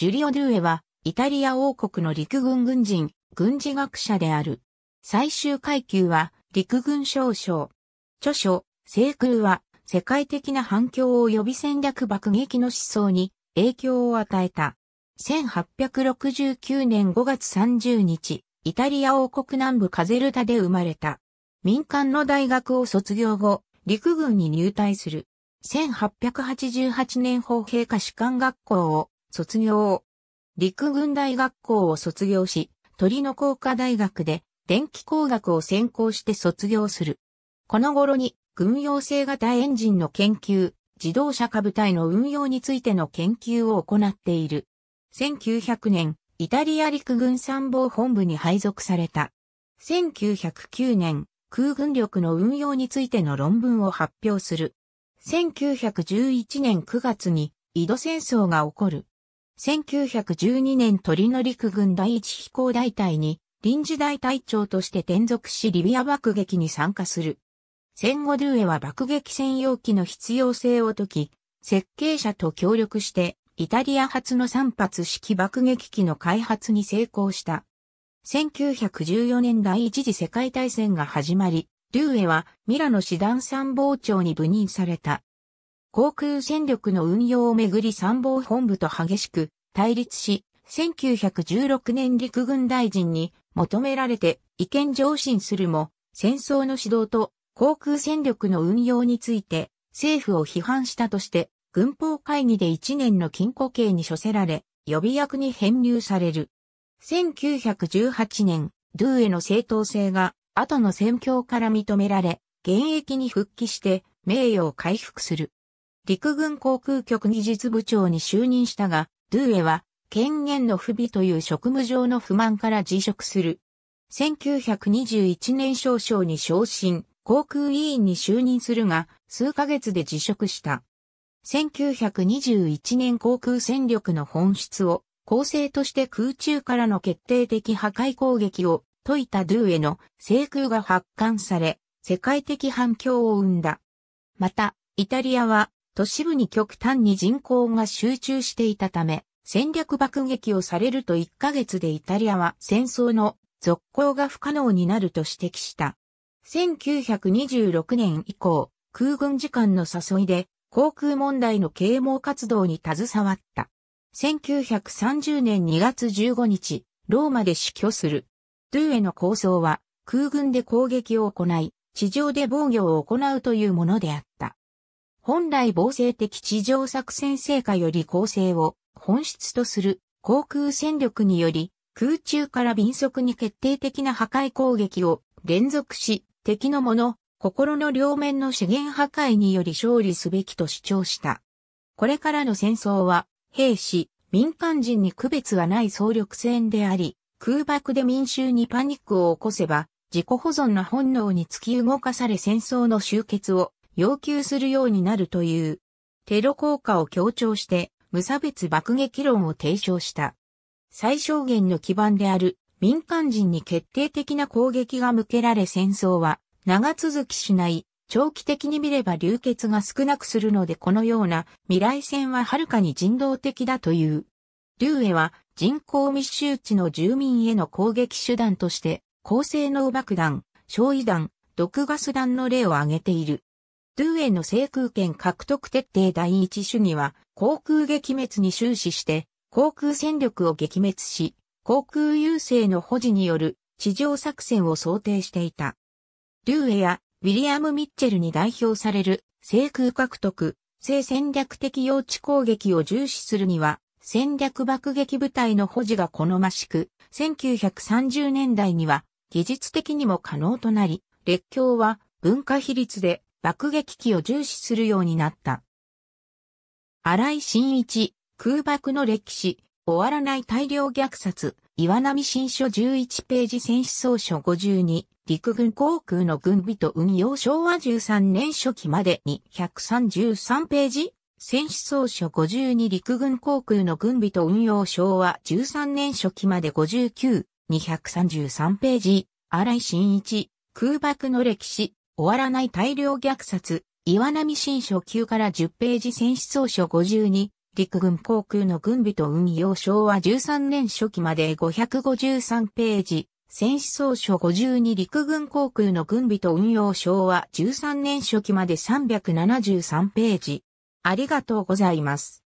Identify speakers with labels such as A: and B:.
A: ジュリオ・ドゥエは、イタリア王国の陸軍軍人、軍事学者である。最終階級は、陸軍少将。著書、制空は、世界的な反響を予び戦略爆撃の思想に影響を与えた。1869年5月30日、イタリア王国南部カゼルタで生まれた。民間の大学を卒業後、陸軍に入隊する。1888年砲兵科士官学校を卒業。陸軍大学校を卒業し、鳥の工科大学で電気工学を専攻して卒業する。この頃に軍用性型エンジンの研究、自動車化部隊の運用についての研究を行っている。1900年、イタリア陸軍参謀本部に配属された。1909年、空軍力の運用についての論文を発表する。1911年9月に、井戸戦争が起こる。1912年鳥の陸軍第一飛行大隊に臨時大隊長として転属しリビア爆撃に参加する。戦後ドゥエは爆撃専用機の必要性を解き、設計者と協力してイタリア発の3発式爆撃機の開発に成功した。1914年第一次世界大戦が始まり、ドゥーエはミラノ師団参謀長に部任された。航空戦力の運用をめぐり参謀本部と激しく対立し、1916年陸軍大臣に求められて意見上申するも、戦争の指導と航空戦力の運用について政府を批判したとして、軍法会議で1年の禁錮刑に処せられ、予備役に編入される。1918年、ドゥへの正当性が後の戦況から認められ、現役に復帰して名誉を回復する。陸軍航空局技術部長に就任したが、ドゥーエは、権限の不備という職務上の不満から辞職する。1921年少々に昇進、航空委員に就任するが、数ヶ月で辞職した。1921年航空戦力の本質を、構成として空中からの決定的破壊攻撃を解いたドゥーエの制空が発刊され、世界的反響を生んだ。また、イタリアは都市部に極端に人口が集中していたため、戦略爆撃をされると1ヶ月でイタリアは戦争の続行が不可能になると指摘した。1926年以降、空軍時間の誘いで航空問題の啓蒙活動に携わった。1930年2月15日、ローマで死去する。ドゥエの構想は空軍で攻撃を行い、地上で防御を行うというものであった。本来防衛的地上作戦成果より構成を本質とする航空戦力により空中から敏速に決定的な破壊攻撃を連続し敵のもの、心の両面の資源破壊により勝利すべきと主張した。これからの戦争は兵士、民間人に区別はない総力戦であり、空爆で民衆にパニックを起こせば自己保存の本能に突き動かされ戦争の終結を要求するようになるという、テロ効果を強調して、無差別爆撃論を提唱した。最小限の基盤である民間人に決定的な攻撃が向けられ戦争は長続きしない長期的に見れば流血が少なくするのでこのような未来戦ははるかに人道的だという。リュウエは人口密集地の住民への攻撃手段として高性能爆弾、焼夷弾、毒ガス弾の例を挙げている。ドゥーエの制空権獲得徹底第一主義は、航空撃滅に終始して、航空戦力を撃滅し、航空優勢の保持による地上作戦を想定していた。ドゥーエやウィリアム・ミッチェルに代表される制空獲得、性戦略的用地攻撃を重視するには、戦略爆撃部隊の保持が好ましく、1930年代には技術的にも可能となり、列強は文化比率で爆撃機を重視するようになった。荒井新一、空爆の歴史、終わらない大量虐殺、岩波新書11ページ戦死総書52、陸軍航空の軍備と運用昭和13年初期までに133ページ戦死総書52陸軍航空の軍備と運用昭和13年初期まで59、233ページ、荒井新一、空爆の歴史、終わらない大量虐殺、岩波新書9から10ページ戦死総書52、陸軍航空の軍備と運用昭和13年初期まで553ページ、戦死総書52陸軍航空の軍備と運用昭和13年初期まで373ページ。ありがとうございます。